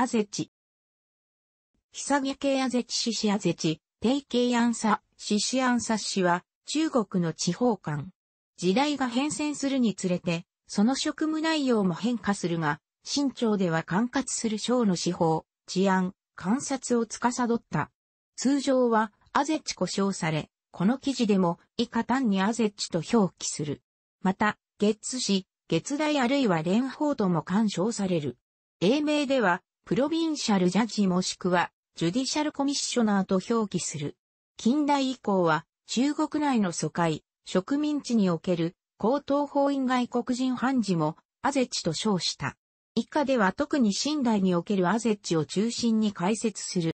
アゼチ。ヒサゲ系アゼチシシアゼチ、テイケイアンサ、シシアンサ氏は、中国の地方官。時代が変遷するにつれて、その職務内容も変化するが、清朝では管轄する省の司法、治安、観察を司った。通常は、アゼチ故障され、この記事でも以下単にアゼチと表記する。また、月氏、月代あるいは蓮舫とも干渉される。英名では、プロビンシャルジャッジもしくは、ジュディシャルコミッショナーと表記する。近代以降は、中国内の疎開、植民地における、高等法院外国人判事も、アゼチと称した。以下では特に新代におけるアゼチを中心に解説する。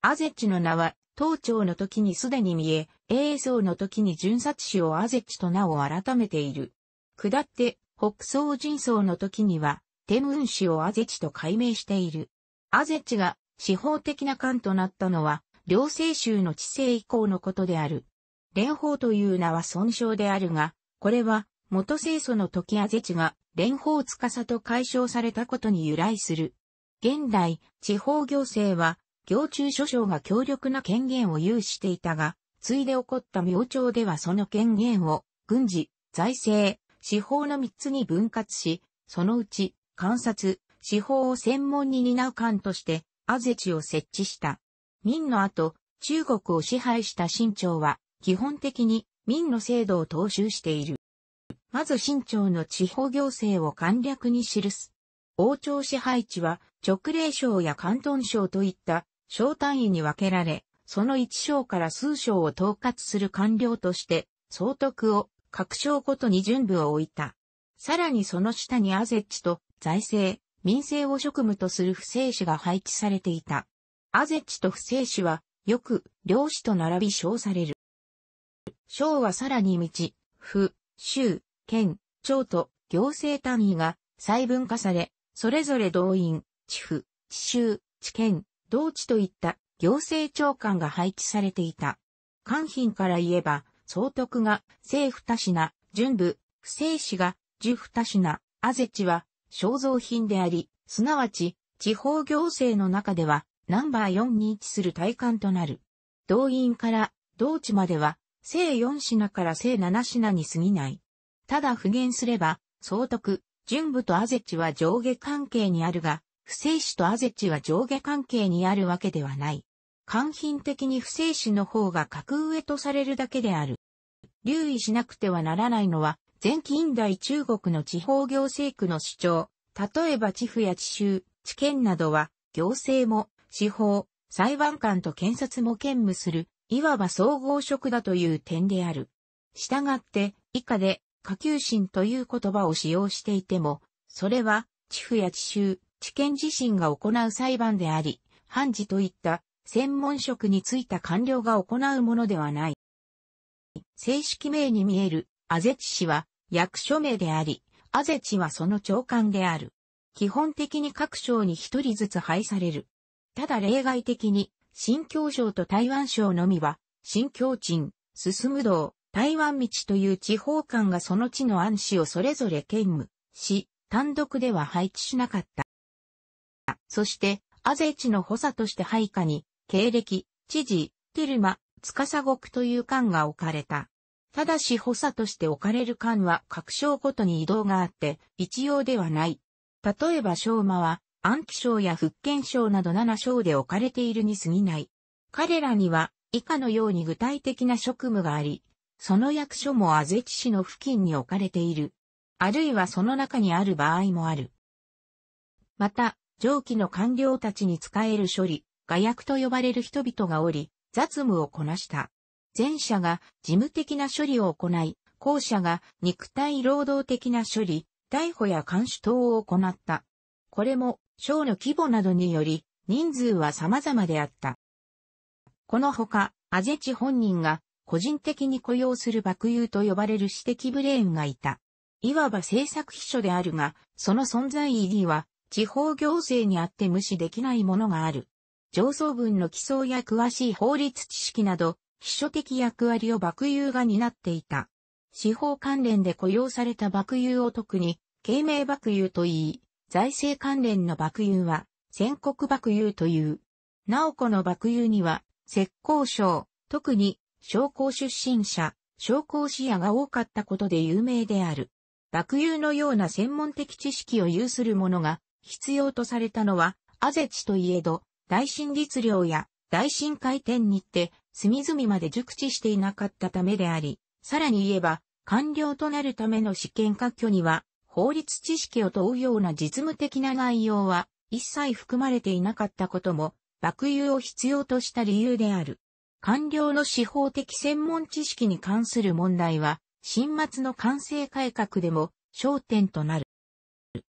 アゼチの名は、東朝の時にすでに見え、英宗の時に巡察士をアゼチと名を改めている。下って、北総人僧の時には、天雲市をアゼチと改名している。アゼチが司法的な官となったのは、両西州の治世以降のことである。連邦という名は損傷であるが、これは元清楚の時アゼチが連邦司と解消されたことに由来する。現代、地方行政は、行中諸省が強力な権限を有していたが、ついで起こった明朝ではその権限を、軍事、財政、司法の3つに分割し、そのうち、観察、司法を専門に担う官として、アゼチを設置した。明の後、中国を支配した清朝は、基本的に明の制度を踏襲している。まず清朝の地方行政を簡略に記す。王朝支配地は直令省や関東省といった省単位に分けられ、その一省から数省を統括する官僚として、総督を各省ごとに準部を置いた。さらにその下にアゼッチと財政、民政を職務とする不正士が配置されていた。アゼチと不正士は、よく、領士と並び称される。省はさらに道、府、州、県、町と行政単位が細分化され、それぞれ動員、地府、地州、地県、同地といった行政長官が配置されていた。官品から言えば、総督が政府多な、準部、不正士が、十府多品、アゼチは、肖像品であり、すなわち、地方行政の中では、ナンバー4に位置する体感となる。動員から同地までは、正4品から正7品に過ぎない。ただ復元すれば、総督、純部とアゼチは上下関係にあるが、不正史とアゼチは上下関係にあるわけではない。官品的に不正史の方が格上とされるだけである。留意しなくてはならないのは、前近代中国の地方行政区の主張、例えば地府や地州、地県などは、行政も、司法、裁判官と検察も兼務する、いわば総合職だという点である。したがって、以下で、下級心という言葉を使用していても、それは、地府や地州、地県自身が行う裁判であり、判事といった専門職に就いた官僚が行うものではない。正式名に見える、あゼ氏は、役所名であり、アゼチはその長官である。基本的に各省に一人ずつ配される。ただ例外的に、新京省と台湾省のみは、新京鎮、進む道、台湾道という地方官がその地の安市をそれぞれ兼務し、単独では配置しなかった。そして、アゼチの補佐として配下に、経歴、知事、テルマ、司国という官が置かれた。ただし補佐として置かれる官は各省ごとに移動があって、一様ではない。例えば章馬は、暗記省や福建省など7省で置かれているに過ぎない。彼らには、以下のように具体的な職務があり、その役所も安ゼ市の付近に置かれている。あるいはその中にある場合もある。また、上記の官僚たちに使える処理、画役と呼ばれる人々がおり、雑務をこなした。前者が事務的な処理を行い、後者が肉体労働的な処理、逮捕や監視等を行った。これも、省の規模などにより、人数は様々であった。このほか、アゼチ本人が個人的に雇用する爆友と呼ばれる私的ブレーンがいた。いわば政策秘書であるが、その存在意義は地方行政にあって無視できないものがある。上層文の基礎や詳しい法律知識など、秘書的役割を幕友が担っていた。司法関連で雇用された幕友を特に、慶明幕友と言い、財政関連の幕友は、戦国幕友という。なおこの幕友には、浙江省、特に、商工出身者、商工視野が多かったことで有名である。幕友のような専門的知識を有する者が必要とされたのは、アゼチといえど、大臣律令や大臣回転にて、隅々まで熟知していなかったためであり、さらに言えば、官僚となるための試験各挙には、法律知識を問うような実務的な内容は一切含まれていなかったことも、爆油を必要とした理由である。官僚の司法的専門知識に関する問題は、新末の官制改革でも焦点となる。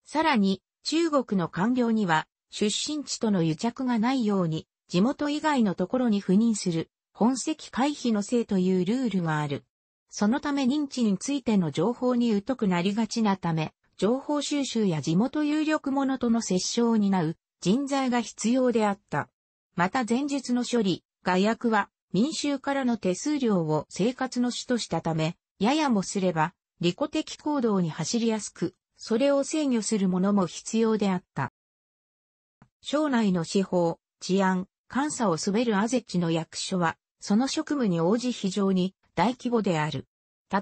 さらに、中国の官僚には、出身地との癒着がないように、地元以外のところに赴任する本籍回避のせいというルールがある。そのため認知についての情報に疎くなりがちなため、情報収集や地元有力者との接触を担う人材が必要であった。また前述の処理、外役は民衆からの手数料を生活の主としたため、ややもすれば、利己的行動に走りやすく、それを制御するものも必要であった。省内の司法、治安、監査を滑るアゼッチの役所は、その職務に応じ非常に大規模である。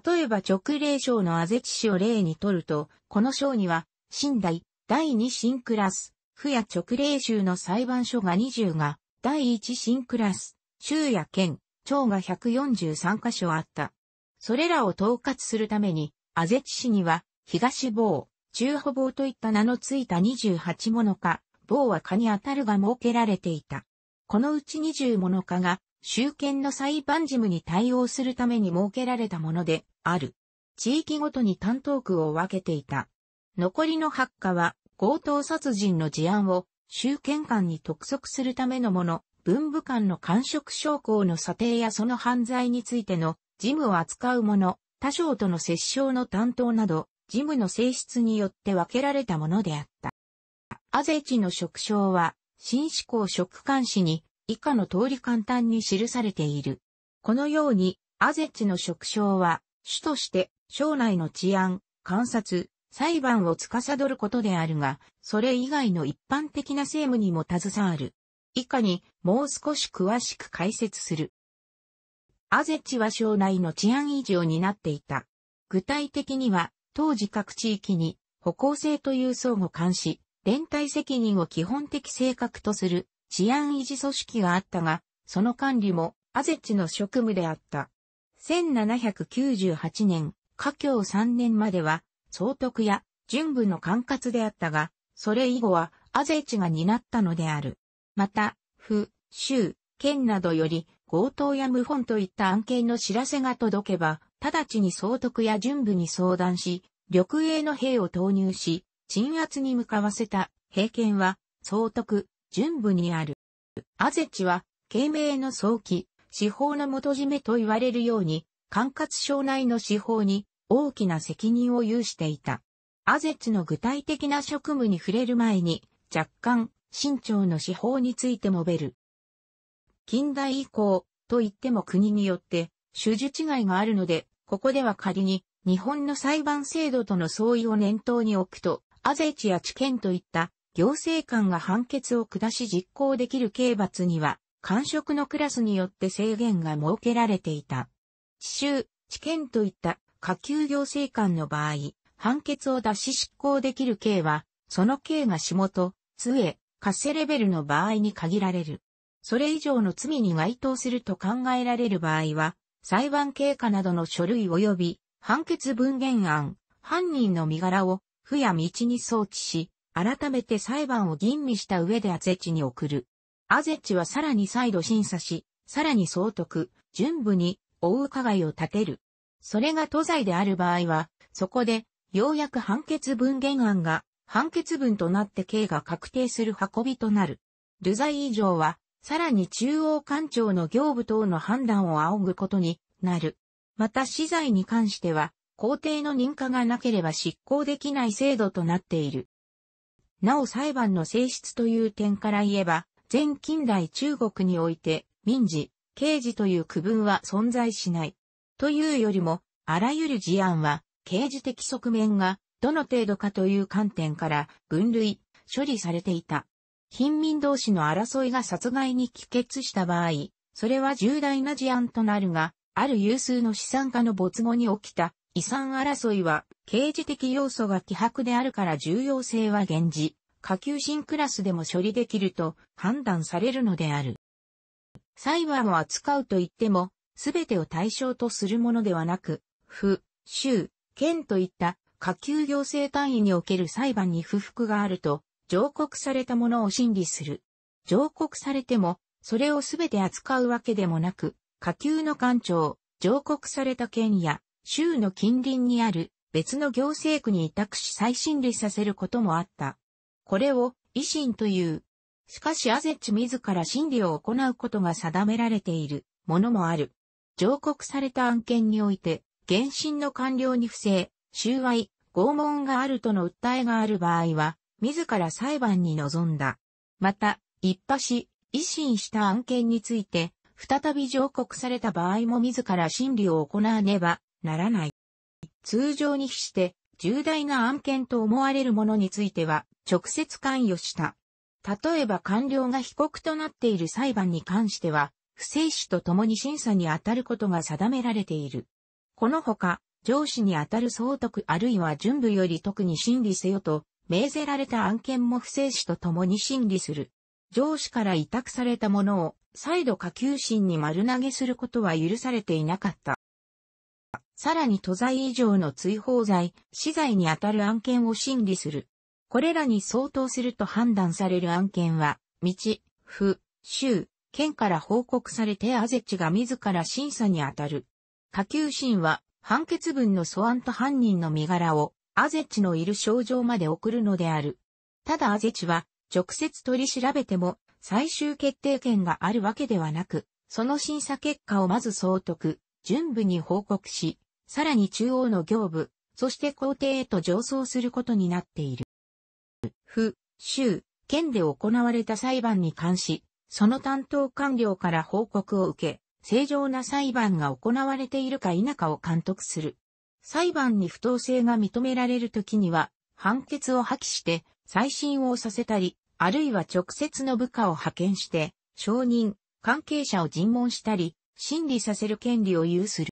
例えば直令省の安チ氏を例にとると、この省には、新大、第二新クラス、府や直令州の裁判所が20が、第一新クラス、州や県、町が143カ所あった。それらを統括するために、安チ氏には、東坊、中保坊といった名のついた28ものか、坊は蚊に当たるが設けられていた。このうち20ものかが、集権の裁判事務に対応するために設けられたものである。地域ごとに担当区を分けていた。残りの8課は強盗殺人の事案を集権官に督促するためのもの、文部官の官職将校の査定やその犯罪についての事務を扱うもの、他省との折衝の担当など、事務の性質によって分けられたものであった。アゼチの職称は、新志向職官士に以下の通り簡単に記されている。このように、アゼッチの職称は、主として、省内の治安、観察、裁判を司ることであるが、それ以外の一般的な政務にも携わる。以下に、もう少し詳しく解説する。アゼッチは省内の治安維持を担っていた。具体的には、当時各地域に、歩行性という相互監視、連帯責任を基本的性格とする治安維持組織があったが、その管理もアゼチの職務であった。1798年、華境3年までは、総督や準部の管轄であったが、それ以後はアゼチが担ったのである。また、府、州、県などより強盗や謀反といった案件の知らせが届けば、直ちに総督や準部に相談し、緑営の兵を投入し、鎮圧に向かわせた兵権は、総督、順部にある。アゼチは、啓明の早期、司法の元締めと言われるように、管轄省内の司法に大きな責任を有していた。アゼチの具体的な職務に触れる前に、若干、慎朝の司法について述べる。近代以降、と言っても国によって、種樹違いがあるので、ここでは仮に、日本の裁判制度との相違を念頭に置くと、アゼチや知見といった行政官が判決を下し実行できる刑罰には、官職のクラスによって制限が設けられていた。地州、地見といった下級行政官の場合、判決を出し執行できる刑は、その刑が仕事、杖、活性レベルの場合に限られる。それ以上の罪に該当すると考えられる場合は、裁判経過などの書類及び判決文言案、犯人の身柄を府や道に送致し、改めて裁判を吟味した上でアゼチに送る。アゼチはさらに再度審査し、さらに総督、準部に、追う伺いを立てる。それが都在である場合は、そこで、ようやく判決文言案が、判決文となって刑が確定する運びとなる。流罪以上は、さらに中央官庁の業務等の判断を仰ぐことになる。また資材に関しては、皇帝の認可がなければ執行できない制度となっている。なお裁判の性質という点から言えば、全近代中国において、民事、刑事という区分は存在しない。というよりも、あらゆる事案は、刑事的側面が、どの程度かという観点から、分類、処理されていた。貧民同士の争いが殺害に帰結した場合、それは重大な事案となるが、ある有数の資産家の没後に起きた遺産争いは、刑事的要素が希薄であるから重要性は現時、下級新クラスでも処理できると判断されるのである。裁判を扱うといっても、すべてを対象とするものではなく、府、州、県といった下級行政単位における裁判に不服があると、上告されたものを審理する。上告されても、それをすべて扱うわけでもなく、下級の官庁、上告された県や州の近隣にある別の行政区に委託し再審理させることもあった。これを維新という。しかしアゼッチ自ら審理を行うことが定められているものもある。上告された案件において、原審の官僚に不正、収賄、拷問があるとの訴えがある場合は、自ら裁判に臨んだ。また、一派し、維新した案件について、再び上告された場合も自ら審理を行わねばならない。通常に比して、重大な案件と思われるものについては、直接関与した。例えば官僚が被告となっている裁判に関しては、不正死と共に審査に当たることが定められている。このほか、上司に当たる総督あるいは準部より特に審理せよと、命ぜられた案件も不正死と共に審理する。上司から委託されたものを再度下級審に丸投げすることは許されていなかった。さらに都在以上の追放罪、死罪にあたる案件を審理する。これらに相当すると判断される案件は、道、府、州、県から報告されてアゼチが自ら審査にあたる。下級審は、判決文の素案と犯人の身柄を、アゼチのいる症状まで送るのである。ただアゼチは、直接取り調べても、最終決定権があるわけではなく、その審査結果をまず総督、準部に報告し、さらに中央の行部、そして皇帝へと上層することになっている。府、州、県で行われた裁判に関し、その担当官僚から報告を受け、正常な裁判が行われているか否かを監督する。裁判に不当性が認められるときには、判決を破棄して再審をさせたり、あるいは直接の部下を派遣して、証人、関係者を尋問したり、審理させる権利を有する。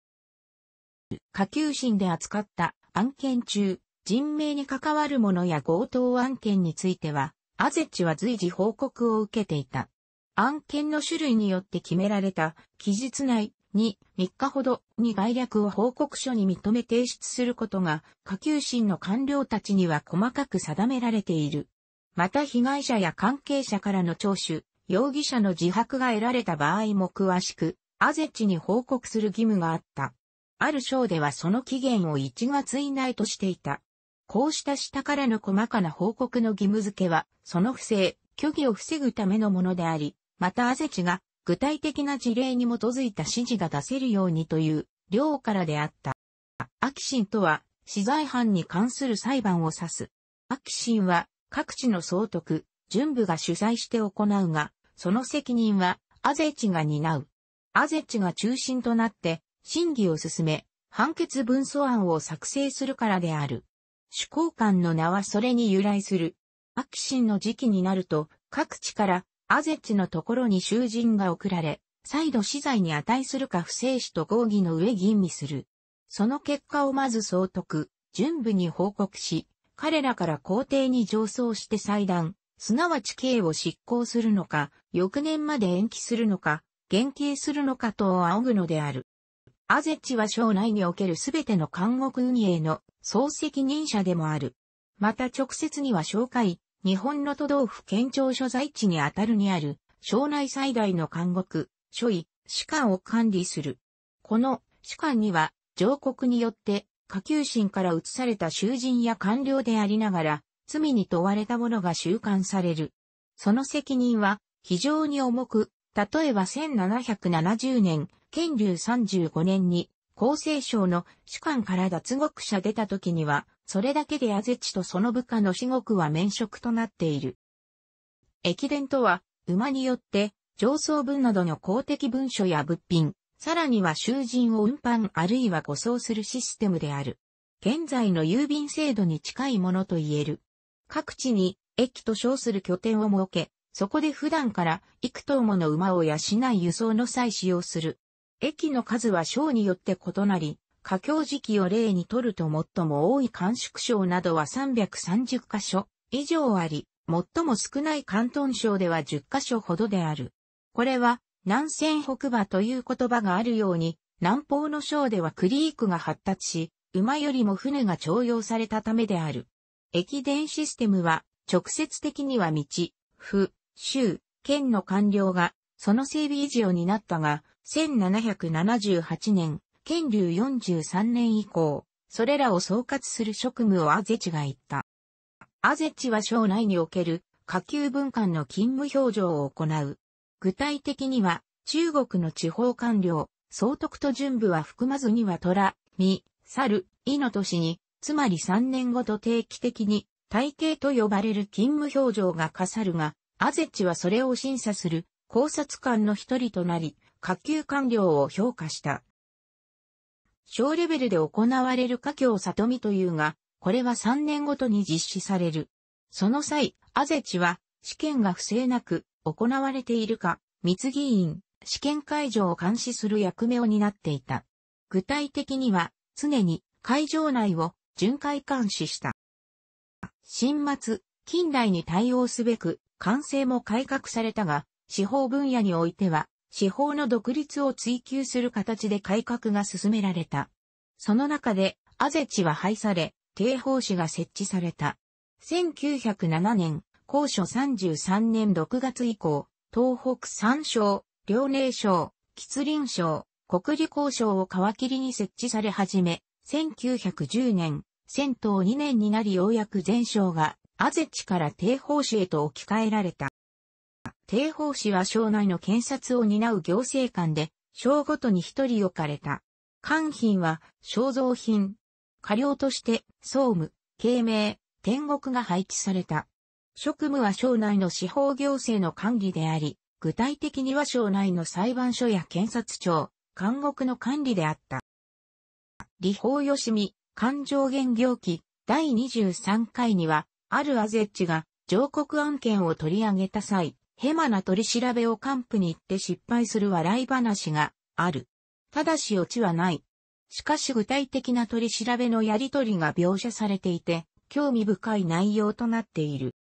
下級審で扱った案件中、人命に関わるものや強盗案件については、アゼッチは随時報告を受けていた。案件の種類によって決められた期日内に3日ほどに概略を報告書に認め提出することが下級審の官僚たちには細かく定められている。また被害者や関係者からの聴取、容疑者の自白が得られた場合も詳しく、アゼッチに報告する義務があった。ある章ではその期限を1月以内としていた。こうした下からの細かな報告の義務付けは、その不正、虚偽を防ぐためのものであり、またアゼチが具体的な事例に基づいた指示が出せるようにという、量からであった。アキシンとは、資材犯に関する裁判を指す。アキシンは、各地の総督、準部が主催して行うが、その責任は、アゼチが担う。アゼチが中心となって、審議を進め、判決文書案を作成するからである。主公官の名はそれに由来する。悪心の時期になると、各地から、アゼッチのところに囚人が送られ、再度死罪に値するか不正死と合議の上吟味する。その結果をまず総督、準部に報告し、彼らから皇帝に上奏して裁断、すなわち刑を執行するのか、翌年まで延期するのか、減刑するのかと仰ぐのである。アゼッチは省内におけるすべての監獄運営の総責任者でもある。また直接には紹介、日本の都道府県庁所在地にあたるにある、省内最大の監獄、所位、士官を管理する。この士官には、上国によって、下級審から移された囚人や官僚でありながら、罪に問われた者が収監される。その責任は、非常に重く、例えば1770年、天竜35年に、厚生省の主管から脱獄者出た時には、それだけで安土とその部下の至極は免職となっている。駅伝とは、馬によって、上層部などの公的文書や物品、さらには囚人を運搬あるいは護送するシステムである。現在の郵便制度に近いものと言える。各地に駅と称する拠点を設け、そこで普段から幾頭もの馬を養い輸送の際使用する。駅の数は省によって異なり、佳境時期を例にとると最も多い関縮省などは330箇所以上あり、最も少ない関東省では10箇所ほどである。これは、南線北馬という言葉があるように、南方の省ではクリークが発達し、馬よりも船が徴用されたためである。駅伝システムは、直接的には道、府、州、県の官僚が、その整備維持を担ったが、1778年、建立43年以降、それらを総括する職務をアゼチが言った。アゼチは省内における下級文官の勤務表情を行う。具体的には、中国の地方官僚、総督と準部は含まずには虎、み、猿、いの年に、つまり3年ごと定期的に、体系と呼ばれる勤務表情が課さるが、アゼチはそれを審査する考察官の一人となり、下級官僚を評価した。小レベルで行われる家境里見というが、これは3年ごとに実施される。その際、アゼチは、試験が不正なく行われているか、密議員、試験会場を監視する役目を担っていた。具体的には、常に会場内を巡回監視した。新末、近代に対応すべく、完成も改革されたが、司法分野においては、司法の独立を追求する形で改革が進められた。その中で、アゼチは廃され、定法師が設置された。1907年、高所33年6月以降、東北三省、遼寧省、吉林省、国理交省を皮切りに設置され始め、1910年、戦闘2年になりようやく全省が、アゼチから定法師へと置き換えられた。定法師は省内の検察を担う行政官で、省ごとに一人置かれた。官品は、肖像品。過料として、総務、経明、天国が配置された。職務は省内の司法行政の管理であり、具体的には省内の裁判所や検察庁、監獄の管理であった。理法よしみ、勘定原行記、第23回には、あるアゼッチが、上告案件を取り上げた際、ヘマな取り調べをンプに行って失敗する笑い話がある。ただしオチはない。しかし具体的な取り調べのやりとりが描写されていて、興味深い内容となっている。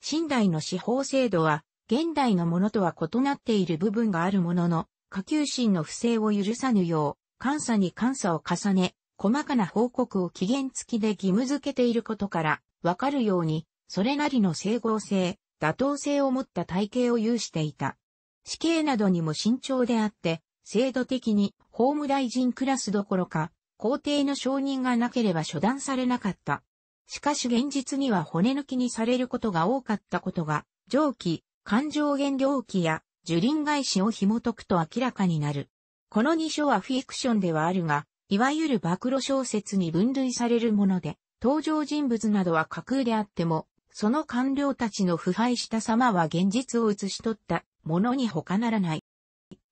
新代の司法制度は、現代のものとは異なっている部分があるものの、下級審の不正を許さぬよう、監査に監査を重ね、細かな報告を期限付きで義務付けていることから、わかるように、それなりの整合性、妥当性を持った体型を有していた。死刑などにも慎重であって、制度的に法務大臣クラスどころか、皇帝の承認がなければ処断されなかった。しかし現実には骨抜きにされることが多かったことが、上記、感情減量期や樹林返しを紐解くと明らかになる。この2章はフィクションではあるが、いわゆる暴露小説に分類されるもので、登場人物などは架空であっても、その官僚たちの腐敗した様は現実を映し取ったものに他ならない。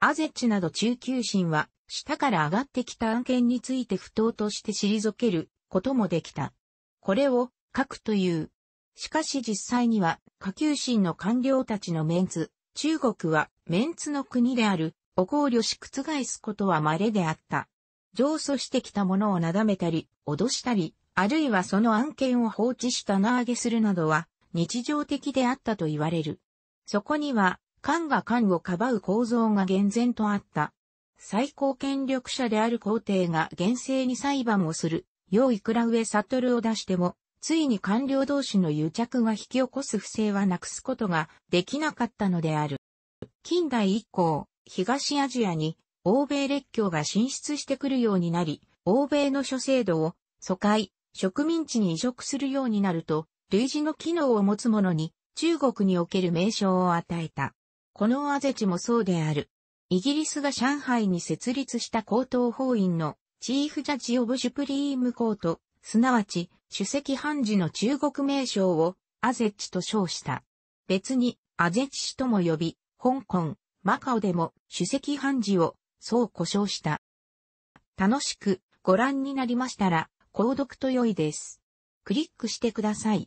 アゼッチなど中級心は、下から上がってきた案件について不当として退けることもできた。これを、核という。しかし実際には、下級心の官僚たちのメンツ、中国はメンツの国である、お考慮し覆すことは稀であった。上訴してきた者をなだめたり、脅したり、あるいはその案件を放置した上げするなどは日常的であったと言われる。そこには、官が官をかばう構造が厳然とあった。最高権力者である皇帝が厳正に裁判をする、よういくら上悟を出しても、ついに官僚同士の癒着が引き起こす不正はなくすことができなかったのである。近代以降、東アジアに欧米列強が進出してくるようになり、欧米の諸制度を疎開、植民地に移植するようになると、類似の機能を持つものに、中国における名称を与えた。このアゼチもそうである。イギリスが上海に設立した高等法院のチーフジャッジオブシュプリームコート、すなわち主席判事の中国名称をアゼチと称した。別にアゼチ氏とも呼び、香港、マカオでも主席判事をそう呼称した。楽しくご覧になりましたら、購読と良いです。クリックしてください。